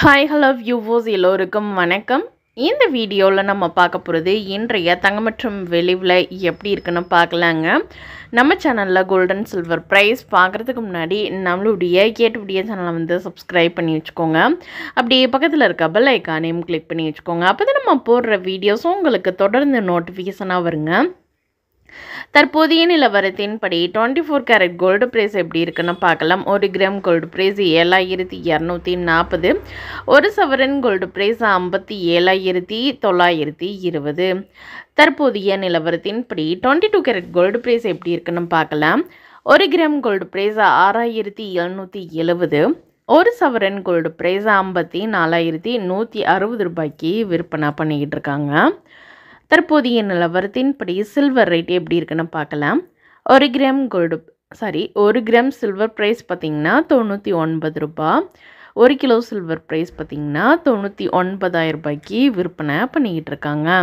hi hello வியூவோஸ் எல்லோருக்கும் வணக்கம் இந்த வீடியோவில் நம்ம பார்க்க போகிறது இன்றைய தங்கம் மற்றும் வெளிவில் எப்படி இருக்குன்னு பார்க்கலாங்க நம்ம சேனலில் கோல்டன் சில்வர் ப்ரைஸ் பார்க்குறதுக்கு முன்னாடி நம்மளுடைய கேட்டுடைய சேனலை வந்து சப்ஸ்கிரைப் பண்ணி வச்சுக்கோங்க அப்படியே பக்கத்தில் இருக்க பெல் ஐக்கானையும் கிளிக் பண்ணி வச்சுக்கோங்க அப்போ தான் நம்ம போடுற வீடியோஸும் உங்களுக்கு தொடர்ந்து நோட்டிஃபிகேஷனாக வருங்க தற்போதைய நிலவரத்தின்படி twenty four carat gold price எப்படி இருக்குன்னு பார்க்கலாம் ஒரு கிராம் கோல்டு ப்ரைஸ் ஏழாயிரத்தி இரநூத்தி நாற்பது ஒரு சவரன் கோல்டு ப்ரைஸ் ஐம்பத்தி ஏழாயிரத்தி தொள்ளாயிரத்தி இருபது தற்போதைய நிலவரத்தின்படி twenty two carat gold price எப்படி இருக்குன்னு பார்க்கலாம் ஒரு கிராம் கோல்டு ப்ரைஸ் ஆறாயிரத்தி எழுநூற்றி எழுபது ஒரு சவரன் கோல்டு ப்ரைஸ் ஐம்பத்தி நாலாயிரத்தி நூற்றி அறுபது ரூபாய்க்கு விற்பனை பண்ணிக்கிட்டு இருக்காங்க தற்போதைய நிலவரத்தின்படி சில்வர் ரேட் எப்படி இருக்குன்னு பார்க்கலாம் ஒரு கிராம் கோல்டு சாரி ஒரு கிராம் சில்வர் ப்ரைஸ் பார்த்திங்கன்னா தொண்ணூற்றி ஒன்பது ரூபா ஒரு கிலோ சில்வர் ப்ரைஸ் பார்த்திங்கன்னா தொண்ணூற்றி ஒன்பதாயிரம் ரூபாய்க்கு விற்பனை பண்ணிக்கிட்டு இருக்காங்க